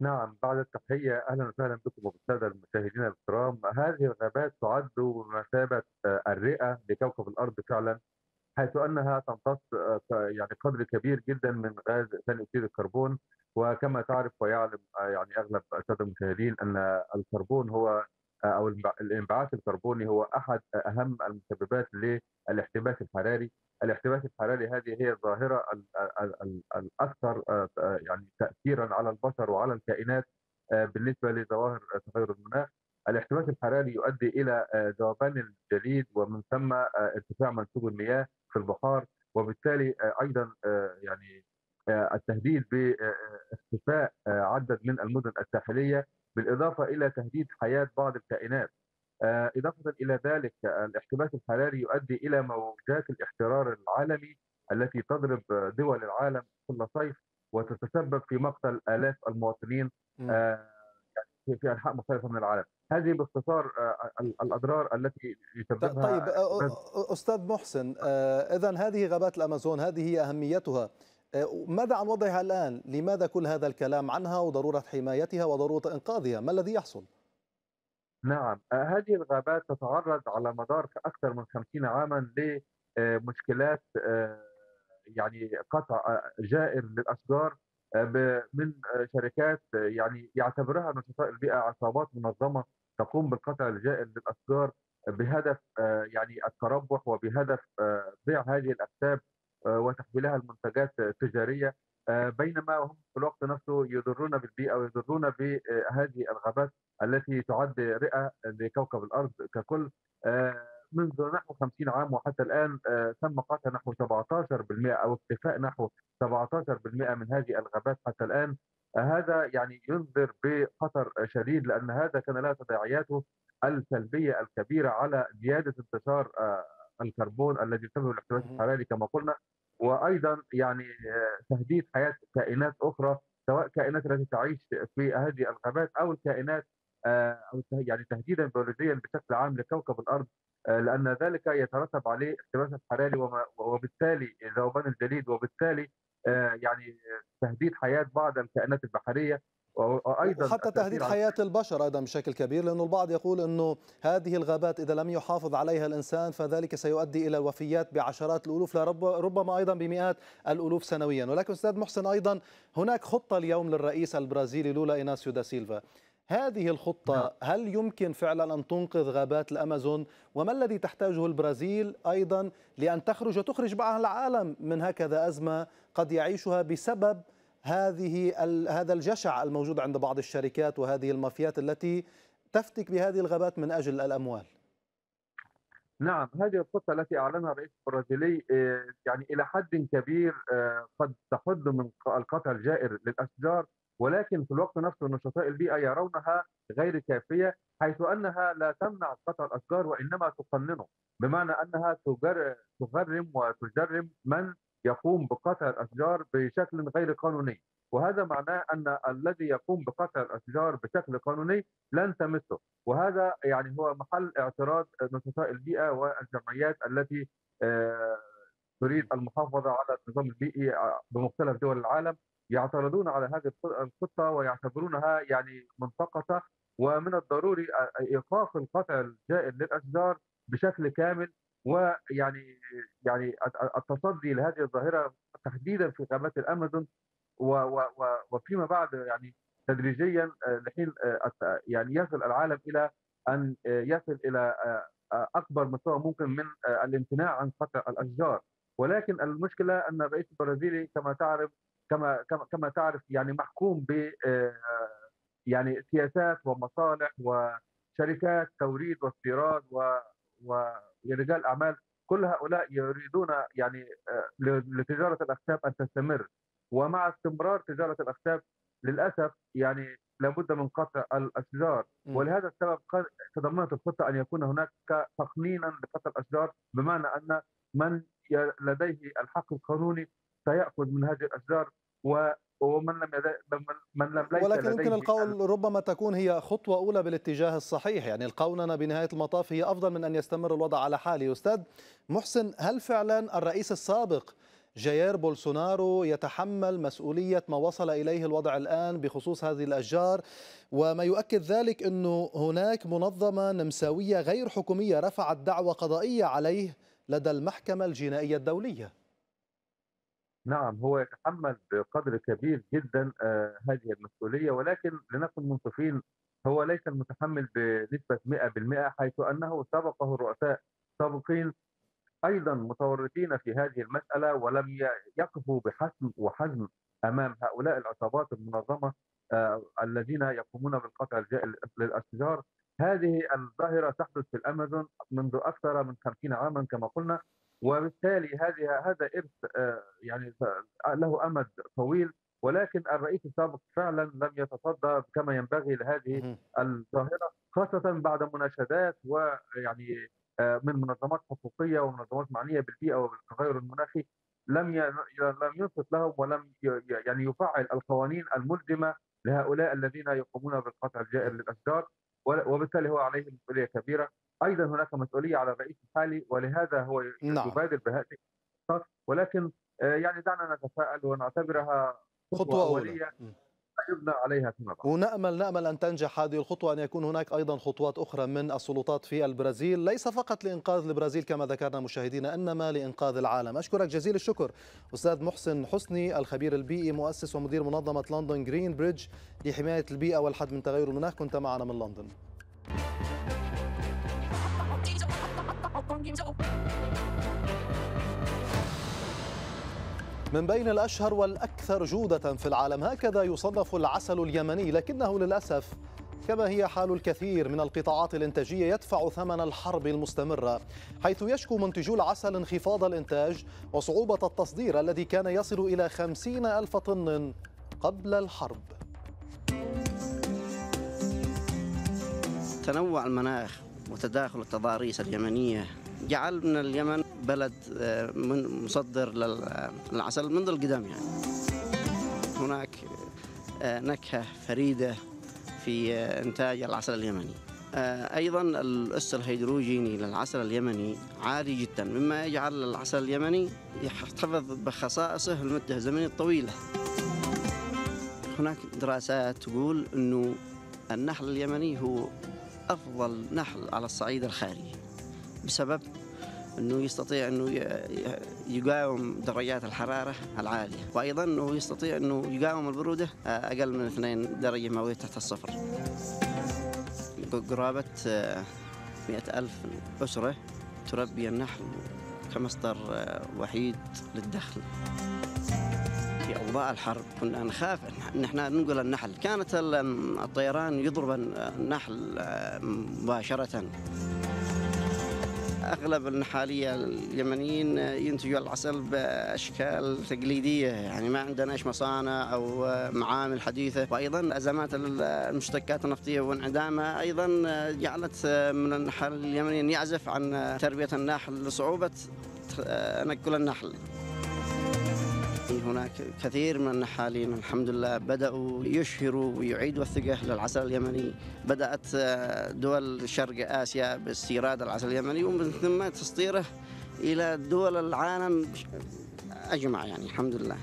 نعم بعد التحية أهلا وسهلا بكم وبالسادة المشاهدين الكرام هذه الغابات تعد بمثابة الرئة لكوكب الأرض فعلا حيث أنها تمتص يعني قدر كبير جدا من غاز ثاني أكسيد الكربون وكما تعرف ويعلم آه، يعني اغلب الساده المشاهدين ان الكربون هو آه، او الانبعاث الكربوني هو احد اهم المسببات للاحتباس الحراري، الاحتباس الحراري هذه هي الظاهره الاكثر آه، يعني تاثيرا على البشر وعلى الكائنات بالنسبه لظواهر تغير المناخ. الاحتباس الحراري يؤدي الى ذوبان الجليد ومن ثم ارتفاع منسوب المياه في البحار وبالتالي ايضا يعني التهديد باختفاء عدد من المدن الساحليه بالاضافه الى تهديد حياه بعض الكائنات. آه، اضافه الى ذلك الاحتباس الحراري يؤدي الى موجات الاحترار العالمي التي تضرب دول العالم كل صيف وتتسبب في مقتل الاف المواطنين آه، يعني في انحاء مختلفه من العالم. هذه باختصار آه، الاضرار التي يسببها طيب استاذ محسن اذا هذه غابات الامازون هذه هي اهميتها ماذا عن وضعها الآن؟ لماذا كل هذا الكلام عنها وضرورة حمايتها وضرورة إنقاذها؟ ما الذي يحصل؟ نعم آه، هذه الغابات تتعرض على مدار أكثر من 50 عاما لمشكلات آه، آه، يعني قطع جائر للأشجار من شركات يعني يعتبرها نشطاء البيئة عصابات منظمة تقوم بالقطع الجائر للأشجار بهدف يعني التربح وبهدف بيع هذه الأكتاف وتحويلها لمنتجات تجاريه آه، بينما هم في الوقت نفسه يضرون بالبيئه ويضرون بهذه الغابات التي تعد رئه لكوكب الارض ككل آه، منذ نحو 50 عام وحتى الان آه، تم قطع نحو 17% او اكتفاء نحو 17% من هذه الغابات حتى الان هذا يعني ينذر بخطر شديد لان هذا كان له تداعياته السلبيه الكبيره على زياده انتشار الكربون الذي يسبب الاحتباس الحراري كما قلنا وايضا يعني آه، تهديد حياه كائنات اخرى سواء كائنات التي تعيش في هذه الغابات او الكائنات آه، او يعني تهديدا بيولوجيا بشكل عام لكوكب الارض آه، لان ذلك يترتب عليه احتباس الحراري وبالتالي ذوبان الجليد وبالتالي يعني تهديد حياه بعض الكائنات البحريه وايضا حتى تهديد حياه البشر ايضا بشكل كبير لانه البعض يقول انه هذه الغابات اذا لم يحافظ عليها الانسان فذلك سيؤدي الى الوفيات بعشرات الالوف ربما ايضا بمئات الالوف سنويا ولكن استاذ محسن ايضا هناك خطه اليوم للرئيس البرازيلي لولا ايناسيو دا سيلفا هذه الخطة نعم. هل يمكن فعلا أن تنقذ غابات الأمازون وما الذي تحتاجه البرازيل أيضا لأن تخرج وتخرج معها العالم من هكذا أزمة قد يعيشها بسبب هذه هذا الجشع الموجود عند بعض الشركات وهذه المافيات التي تفتك بهذه الغابات من اجل الاموال نعم هذه الخطه التي اعلنها الرئيس البرازيلي آه، يعني الى حد كبير آه، قد تحد من القطع الجائر للاشجار ولكن في الوقت نفسه نشطاء البيئه يرونها غير كافيه حيث انها لا تمنع قطع الاشجار وانما تقننه بمعنى انها تغرم وتجرم من يقوم بقطع الأشجار بشكل غير قانوني وهذا معناه أن الذي يقوم بقطع الأشجار بشكل قانوني لن تمسه وهذا يعني هو محل اعتراض نشطاء البيئة والجمعيات التي آه، تريد المحافظة على النظام البيئي آه، بمختلف دول العالم يعترضون على هذه الخطة ويعتبرونها يعني منطقه ومن الضروري إيقاف القطع الجائر للأشجار بشكل كامل ويعني يعني التصدي لهذه الظاهره تحديدا في غابات الامازون وفيما بعد يعني تدريجيا آه، لحين آه، يعني يصل العالم الى ان آه، يصل الى اكبر مستوى ممكن من الامتناع عن قطع الاشجار ولكن المشكله ان الرئيس البرازيلي كما تعرف كما كما كما تعرف يعني محكوم ب يعني سياسات ومصالح وشركات توريد واستيراد و رجال اعمال كل هؤلاء يريدون يعني آه، لتجاره الاكتاف ان تستمر ومع استمرار تجاره الاكتاف للاسف يعني لابد من قطع الاشجار ولهذا السبب تضمنت الخطه ان يكون هناك تقنينا لقطع الاشجار بمعنى ان من لديه الحق القانوني سيأخذ من هذه الأشجار ومن لم يد... من لم ليس ولكن يمكن القول ربما تكون هي خطوة أولى بالاتجاه الصحيح يعني القوننة بنهاية المطاف هي أفضل من أن يستمر الوضع على حاله أستاذ محسن هل فعلا الرئيس السابق جيير بولسونارو يتحمل مسؤولية ما وصل إليه الوضع الآن بخصوص هذه الأشجار وما يؤكد ذلك أنه هناك منظمة نمساوية غير حكومية رفعت دعوى قضائية عليه لدى المحكمة الجنائية الدولية نعم هو يتحمل بقدر كبير جدا آه، هذه المسؤوليه ولكن لنكن منصفين هو ليس المتحمل بنسبه 100% حيث انه سبقه الرؤساء سابقين ايضا متورطين في هذه المساله ولم يقفوا بحسم وحزم امام هؤلاء العصابات المنظمه آه، الذين يقومون بالقطع للاشجار هذه الظاهره تحدث في الامازون منذ اكثر من 50 عاما كما قلنا وبالتالي هذه هذا إرث آه، يعني له أمد طويل ولكن الرئيس السابق فعلا لم يتصدى كما ينبغي لهذه الظاهرة خاصة بعد مناشدات ويعني آه، من منظمات حقوقية ومنظمات معنية بالبيئة وبالتغير المناخي لم لم ينصت لهم ولم يعني يفعل القوانين الملزمة لهؤلاء الذين يقومون بالقطع الجائر للأشجار وبالتالي هو عليهم مسؤولية كبيرة ايضا هناك مسؤوليه على الرئيس الحالي ولهذا هو نعم. يبادر بهذه ولكن آه، يعني دعنا نتفائل ونعتبرها خطوه, خطوة اوليه عليها فيما بعد ونأمل نأمل أن تنجح هذه الخطوة أن يكون هناك أيضا خطوات أخرى من السلطات في البرازيل ليس فقط لإنقاذ البرازيل كما ذكرنا مشاهدينا إنما لإنقاذ العالم أشكرك جزيل الشكر أستاذ محسن حسني الخبير البيئي مؤسس ومدير منظمة لندن جرين بريدج لحماية البيئة والحد من تغير المناخ كنت معنا من لندن يلجأوا من بين الأشهر والأكثر جودة في العالم هكذا يصنف العسل اليمني لكنه للأسف كما هي حال الكثير من القطاعات الإنتاجية يدفع ثمن الحرب المستمرة حيث يشكو منتجو العسل انخفاض الإنتاج وصعوبة التصدير الذي كان يصل إلى خمسين ألف طن قبل الحرب تنوع المناخ وتداخل التضاريس اليمنية جعل من اليمن بلد آه، مصدر للعسل منذ القدم يعني هناك آه، نكهة فريدة في آه، إنتاج العسل اليمني أيضا الأس الهيدروجيني للعسل اليمني عالي جدا مما يجعل العسل اليمني يحتفظ بخصائصه لمدة زمنية طويلة هناك دراسات تقول أنه النحل اليمني هو أفضل نحل على الصعيد الخارجي بسبب انه يستطيع انه يقاوم درجات الحراره العاليه، وايضا انه يستطيع انه يقاوم البروده اقل من 2 درجه مئويه تحت الصفر. قرابه 100 آه، ألف أسرة تربي النحل كمصدر آه، وحيد للدخل في أوضاع الحرب كنا نخاف أن احنا ننقل النحل كانت الطيران يضرب النحل آه، مباشرة اغلب الحاليه اليمنيين ينتجوا العسل باشكال تقليديه يعني ما عندناش مصانع او معامل حديثه وايضا ازمات المشتكات النفطيه وانعدامها ايضا جعلت من النحل اليمني يعزف عن تربيه النحل لصعوبه آه، نقل النحل هناك كثير من النحالين الحمد لله بدأوا يشهروا ويعيدوا الثقة للعسل اليمني بدأت آه، دول شرق آسيا باستيراد العسل اليمني ومن ثم تصديره إلى دول العالم أجمع يعني الحمد لله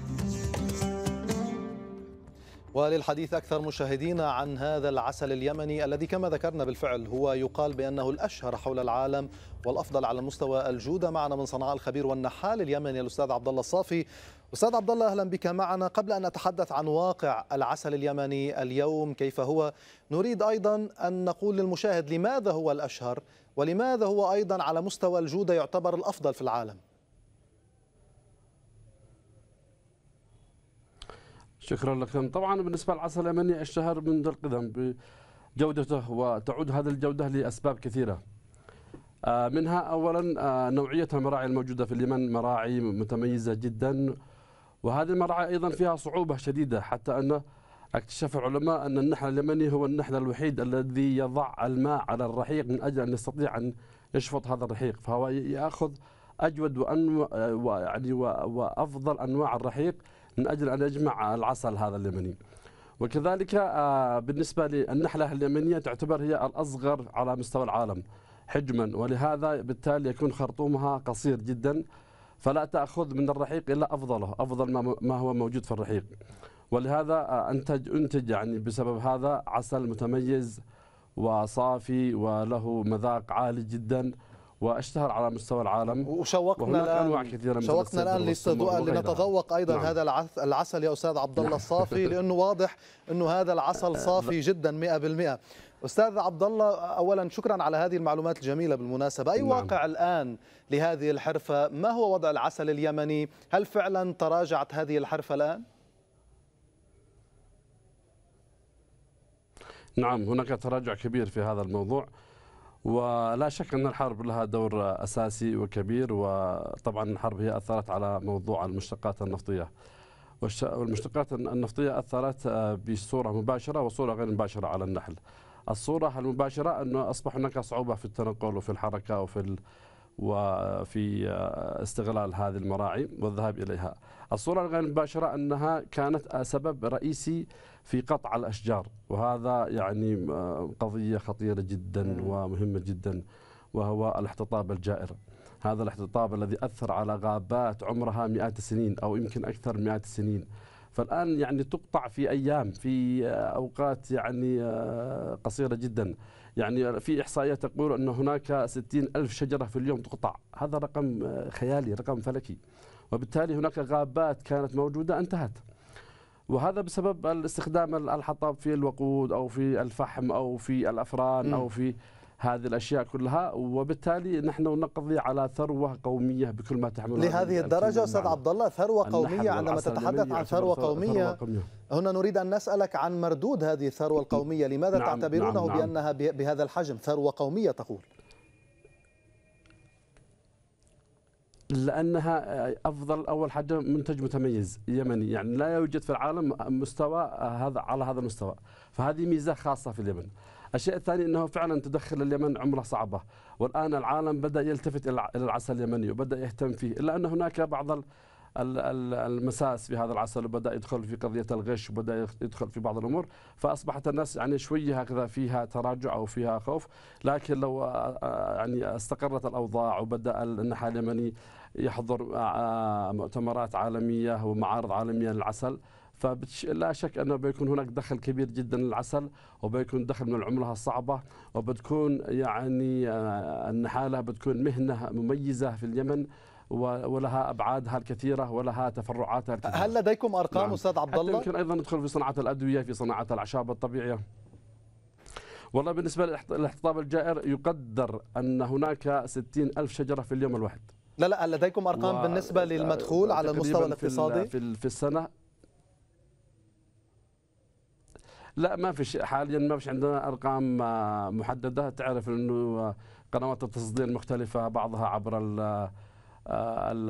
وللحديث أكثر مشاهدينا عن هذا العسل اليمني الذي كما ذكرنا بالفعل هو يقال بأنه الأشهر حول العالم والأفضل على مستوى الجودة معنا من صنعاء الخبير والنحال اليمني الأستاذ عبد الله الصافي استاذ عبد الله اهلا بك معنا قبل ان نتحدث عن واقع العسل اليمني اليوم كيف هو نريد ايضا ان نقول للمشاهد لماذا هو الاشهر ولماذا هو ايضا على مستوى الجوده يعتبر الافضل في العالم شكرا لكم طبعا بالنسبه للعسل اليمني اشتهر منذ القدم بجودته وتعود هذه الجوده لاسباب كثيره آه، منها اولا آه، نوعيه المراعي الموجوده في اليمن مراعي متميزه جدا وهذه المرعى أيضا فيها صعوبة شديدة حتى أن اكتشف العلماء أن النحل اليمني هو النحل الوحيد الذي يضع الماء على الرحيق من أجل أن يستطيع أن يشفط هذا الرحيق فهو يأخذ أجود وأنو... يعني وأفضل أنواع الرحيق من أجل أن يجمع العسل هذا اليمني وكذلك آه، بالنسبة للنحلة اليمنية تعتبر هي الأصغر على مستوى العالم حجما ولهذا بالتالي يكون خرطومها قصير جدا فلا تأخذ من الرحيق إلا أفضله أفضل ما هو موجود في الرحيق ولهذا أنتج أنتج يعني بسبب هذا عسل متميز وصافي وله مذاق عالي جدا واشتهر على مستوى العالم وشوقنا الان انواع كثيره من شوقنا الان لنتذوق ايضا نعم. هذا العسل يا استاذ عبد الله (laughs) الصافي لانه واضح انه هذا العسل آه، صافي جدا 100% استاذ عبد الله اولا شكرا على هذه المعلومات الجميله بالمناسبه اي نعم. واقع الان لهذه الحرفه ما هو وضع العسل اليمني هل فعلا تراجعت هذه الحرفه الان نعم هناك تراجع كبير في هذا الموضوع ولا شك أن الحرب لها دور أساسي وكبير وطبعا الحرب هي أثرت على موضوع المشتقات النفطية والمشتقات النفطية أثرت آه، بصورة مباشرة وصورة غير مباشرة على النحل الصوره المباشره انه اصبح هناك صعوبه في التنقل وفي الحركه وفي وفي آه، استغلال هذه المراعي والذهاب اليها. الصوره الغير مباشره انها كانت آه، سبب رئيسي في قطع الاشجار وهذا يعني آه، قضيه خطيره جدا ومهمه جدا وهو الاحتطاب الجائر. هذا الاحتطاب الذي اثر على غابات عمرها مئات السنين او يمكن اكثر مئات السنين. فالآن يعني تقطع في أيام في آه، أوقات يعني آه، قصيرة جدا يعني في إحصائية تقول أن هناك 60 ألف شجرة في اليوم تقطع هذا رقم آه، خيالي رقم فلكي وبالتالي هناك غابات كانت موجودة انتهت وهذا بسبب استخدام الحطب في الوقود او في الفحم او في الافران م. او في هذه الاشياء كلها وبالتالي نحن نقضي على ثروه قوميه بكل ما تحمله لهذه الدرجه استاذ عبد الله ثروه قوميه عندما تتحدث عن ثروه قوميه هنا نريد ان نسالك عن مردود هذه الثروه نعم، القوميه لماذا نعم تعتبرونه نعم, نعم. بانها بهذا الحجم ثروه قوميه تقول لانها افضل اول حاجه منتج متميز يمني يعني لا يوجد في العالم مستوى هذا على هذا المستوى فهذه ميزه خاصه في اليمن الشيء الثاني أنه فعلا تدخل اليمن عمرة صعبة والآن العالم بدأ يلتفت إلى العسل اليمني وبدأ يهتم فيه إلا أن هناك بعض المساس في هذا العسل وبدا يدخل في قضيه الغش وبدا يدخل في بعض الامور فاصبحت الناس يعني شويه هكذا فيها تراجع او فيها خوف لكن لو يعني استقرت الاوضاع وبدا النحال اليمني يحضر مؤتمرات عالميه ومعارض عالميه للعسل فلا شك انه بيكون هناك دخل كبير جدا للعسل وبيكون دخل من العمله الصعبه وبتكون يعني آه، النحاله بتكون مهنه مميزه في اليمن ولها ابعادها الكثيره ولها تفرعاتها الكثيره. هل لديكم ارقام نعم. استاذ عبد الله؟ يمكن ايضا ندخل في صناعه الادويه في صناعه الاعشاب الطبيعيه. والله بالنسبه للاحتطاب الجائر يقدر ان هناك 60 الف شجره في اليوم الواحد. لا لا هل لديكم ارقام بالنسبه للمدخول آه، على المستوى الاقتصادي؟ في, في السنه لا ما فيش حاليا ما فيش عندنا ارقام آه، محدده تعرف انه آه، قنوات التصدير مختلفه بعضها عبر آه، ال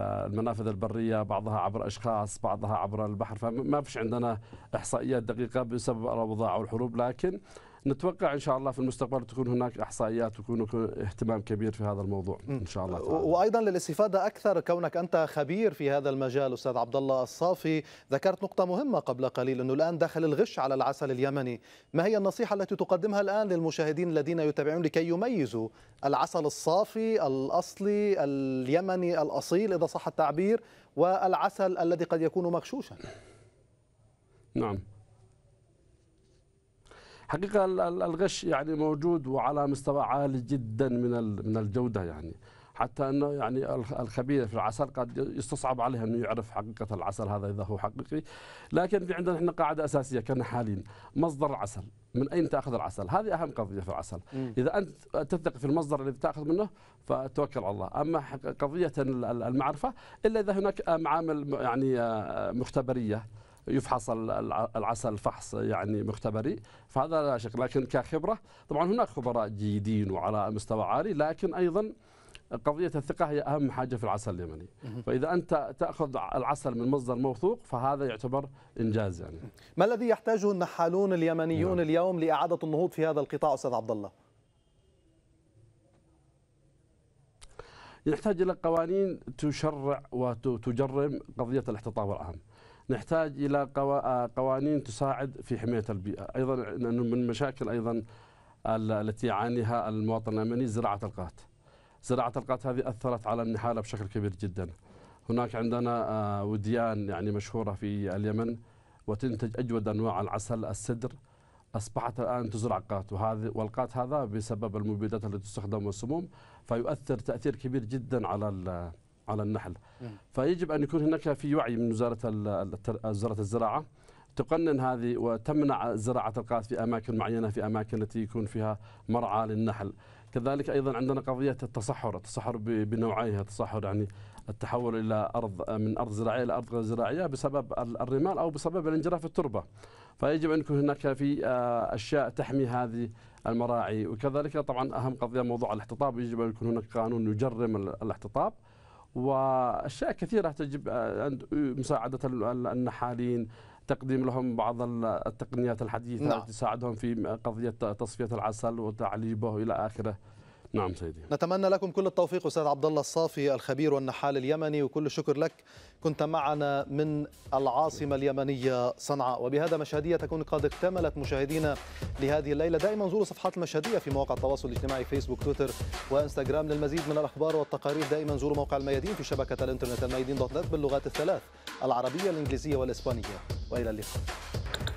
المنافذ البرية بعضها عبر أشخاص بعضها عبر البحر فما فيش عندنا إحصائيات دقيقة بسبب الأوضاع والحروب لكن نتوقع ان شاء الله في المستقبل تكون هناك احصائيات ويكون اهتمام كبير في هذا الموضوع ان شاء الله تعالى. وايضا للاستفاده اكثر كونك انت خبير في هذا المجال استاذ عبد الله الصافي ذكرت نقطه مهمه قبل قليل انه الان دخل الغش على العسل اليمني ما هي النصيحه التي تقدمها الان للمشاهدين الذين يتابعون لكي يميزوا العسل الصافي الاصلي اليمني الاصيل اذا صح التعبير والعسل الذي قد يكون مغشوشا نعم حقيقة الغش يعني موجود وعلى مستوى عالي جدا من من الجودة يعني حتى انه يعني الخبير في العسل قد يستصعب عليه انه يعرف حقيقه العسل هذا اذا هو حقيقي لكن في عندنا احنا قاعده اساسيه كنحالين مصدر العسل من اين تاخذ العسل هذه اهم قضيه في العسل م. اذا انت تثق في المصدر الذي تاخذ منه فتوكل على الله اما قضيه المعرفه الا اذا هناك معامل يعني آه، مختبريه يفحص العسل فحص يعني مختبري فهذا لا شك لكن كخبرة طبعا هناك خبراء جيدين وعلى مستوى عالي لكن أيضا قضية الثقة هي أهم حاجة في العسل اليمني فإذا أنت تأخذ العسل من مصدر موثوق فهذا يعتبر إنجاز يعني ما الذي يحتاجه النحالون اليمنيون نعم. اليوم لإعادة النهوض في هذا القطاع أستاذ عبد الله يحتاج إلى قوانين تشرع وتجرم قضية الاحتطاب العام نحتاج إلى آه، قوانين تساعد في حماية البيئة أيضا من مشاكل أيضا التي يعانيها المواطن اليمني زراعة القات زراعة القات هذه أثرت على النحالة بشكل كبير جدا هناك عندنا آه، وديان يعني مشهورة في اليمن وتنتج أجود أنواع العسل السدر أصبحت الآن تزرع قات وهذا والقات هذا بسبب المبيدات التي تستخدم والسموم فيؤثر تأثير كبير جدا على على النحل فيجب أن يكون هناك في وعي من وزارة وزارة الزراعة تقنن هذه وتمنع زراعة القاذف في أماكن معينة في أماكن التي يكون فيها مرعى للنحل كذلك أيضا عندنا قضية التصحر التصحر بنوعيها التصحر يعني التحول إلى أرض من أرض زراعية إلى أرض غير زراعية بسبب الرمال أو بسبب الانجراف في التربة فيجب أن يكون هناك في آه، أشياء تحمي هذه المراعي وكذلك طبعا أهم قضية موضوع الاحتطاب يجب أن يكون هناك قانون يجرم الاحتطاب واشياء كثيره تجب آه، مساعده النحالين تقديم لهم بعض التقنيات الحديثه نعم. تساعدهم في قضيه تصفيه العسل وتعليبه الى اخره نعم سيدي نتمنى لكم كل التوفيق استاذ عبد الله الصافي الخبير والنحال اليمني وكل الشكر لك كنت معنا من العاصمه اليمنيه صنعاء وبهذا مشهديه تكون قد اكتملت مشاهدينا لهذه الليله دائما زوروا صفحات المشهديه في مواقع التواصل الاجتماعي فيسبوك تويتر وانستغرام للمزيد من الاخبار والتقارير دائما زوروا موقع الميادين في شبكه الانترنت الميادين دوت نت باللغات الثلاث العربيه الانجليزيه والاسبانيه والى اللقاء